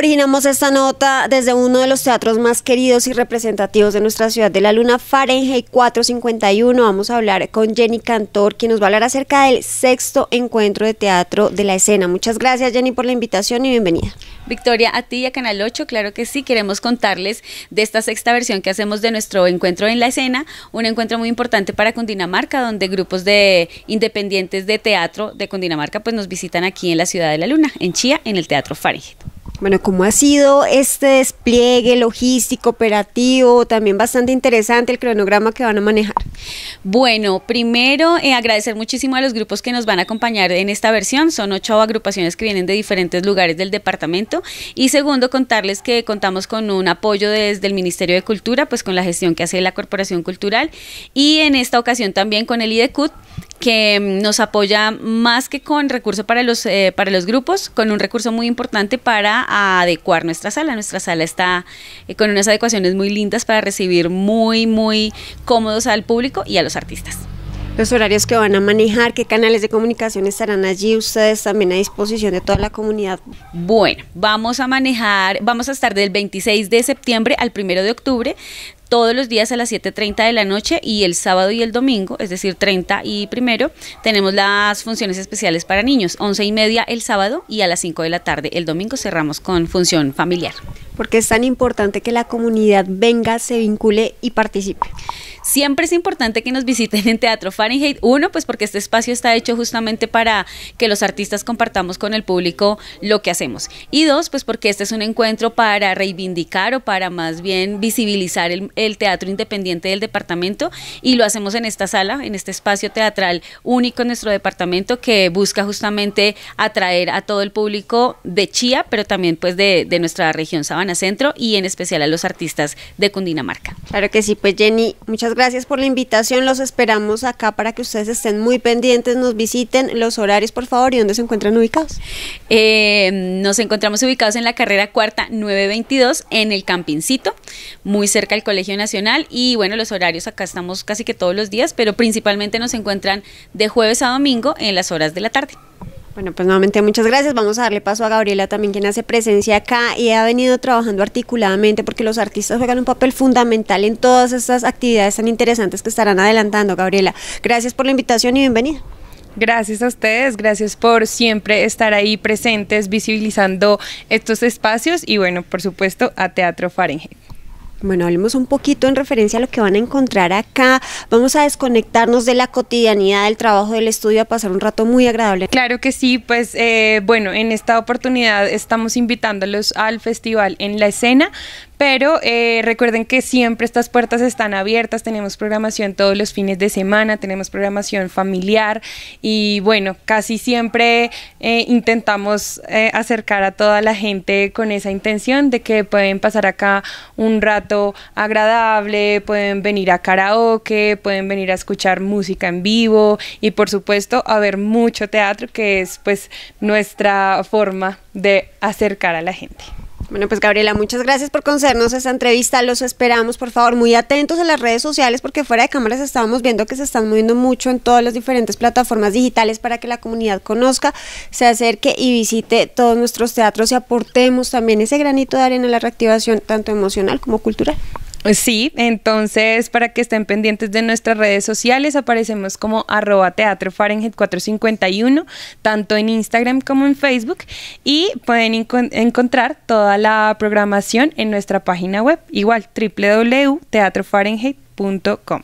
Originamos esta nota desde uno de los teatros más queridos y representativos de nuestra ciudad de la Luna, Fahrenheit 451. Vamos a hablar con Jenny Cantor, quien nos va a hablar acerca del sexto encuentro de teatro de la escena. Muchas gracias, Jenny, por la invitación y bienvenida. Victoria, a ti y a Canal 8, claro que sí, queremos contarles de esta sexta versión que hacemos de nuestro encuentro en la escena, un encuentro muy importante para Cundinamarca, donde grupos de independientes de teatro de Cundinamarca pues nos visitan aquí en la ciudad de la Luna, en Chía, en el Teatro Fahrenheit. Bueno, ¿cómo ha sido este despliegue logístico, operativo? También bastante interesante el cronograma que van a manejar. Bueno, primero eh, agradecer muchísimo a los grupos que nos van a acompañar en esta versión. Son ocho agrupaciones que vienen de diferentes lugares del departamento. Y segundo, contarles que contamos con un apoyo desde el Ministerio de Cultura, pues con la gestión que hace la Corporación Cultural. Y en esta ocasión también con el IDECUT, que mm, nos apoya más que con recursos para los, eh, para los grupos, con un recurso muy importante para adecuar nuestra sala. Nuestra sala está eh, con unas adecuaciones muy lindas para recibir muy, muy cómodos al público y a los artistas. Los horarios que van a manejar, qué canales de comunicación estarán allí, ustedes también a disposición de toda la comunidad. Bueno, vamos a manejar, vamos a estar del 26 de septiembre al 1 de octubre todos los días a las 7.30 de la noche y el sábado y el domingo, es decir, 30 y primero, tenemos las funciones especiales para niños, 11 y media el sábado y a las 5 de la tarde el domingo cerramos con función familiar. Porque es tan importante que la comunidad venga, se vincule y participe. Siempre es importante que nos visiten en Teatro Fahrenheit. Uno, pues porque este espacio está hecho justamente para que los artistas compartamos con el público lo que hacemos. Y dos, pues porque este es un encuentro para reivindicar o para más bien visibilizar el, el Teatro Independiente del Departamento y lo hacemos en esta sala, en este espacio teatral único en nuestro departamento que busca justamente atraer a todo el público de Chía, pero también pues de, nuestra región Sabana Centro y en especial a los artistas de Cundinamarca. Claro que sí, pues Jenny, muchas gracias por la invitación, los esperamos acá para que ustedes estén muy pendientes, nos visiten los horarios por favor y dónde se encuentran ubicados. Eh, nos encontramos ubicados en la carrera cuarta 922 en el Campincito, muy cerca del colegio Nacional y bueno, los horarios acá estamos casi que todos los días, pero principalmente nos encuentran de jueves a domingo en las horas de la tarde. Bueno, pues nuevamente muchas gracias. Vamos a darle paso a Gabriela también, quien hace presencia acá y ha venido trabajando articuladamente porque los artistas juegan un papel fundamental en todas estas actividades tan interesantes que estarán adelantando. Gabriela, gracias por la invitación y bienvenida. Gracias a ustedes, gracias por siempre estar ahí presentes, visibilizando estos espacios y bueno, por supuesto, a Teatro Fahrenheit. Bueno, hablemos un poquito en referencia a lo que van a encontrar acá. Vamos a desconectarnos de la cotidianidad del trabajo del estudio a pasar un rato muy agradable. Claro que sí, pues eh, bueno, en esta oportunidad estamos invitándolos al festival en la escena pero eh, recuerden que siempre estas puertas están abiertas, tenemos programación todos los fines de semana, tenemos programación familiar y bueno, casi siempre eh, intentamos eh, acercar a toda la gente con esa intención de que pueden pasar acá un rato agradable, pueden venir a karaoke, pueden venir a escuchar música en vivo y por supuesto a ver mucho teatro que es pues nuestra forma de acercar a la gente. Bueno, pues Gabriela, muchas gracias por concedernos esta entrevista. Los esperamos, por favor, muy atentos en las redes sociales porque fuera de cámaras estábamos viendo que se están moviendo mucho en todas las diferentes plataformas digitales para que la comunidad conozca, se acerque y visite todos nuestros teatros y aportemos también ese granito de arena a la reactivación tanto emocional como cultural. Sí, entonces para que estén pendientes de nuestras redes sociales, aparecemos como arroba teatro Fahrenheit 451, tanto en Instagram como en Facebook, y pueden encontrar toda la programación en nuestra página web, igual www.teatrofahrenheit.com.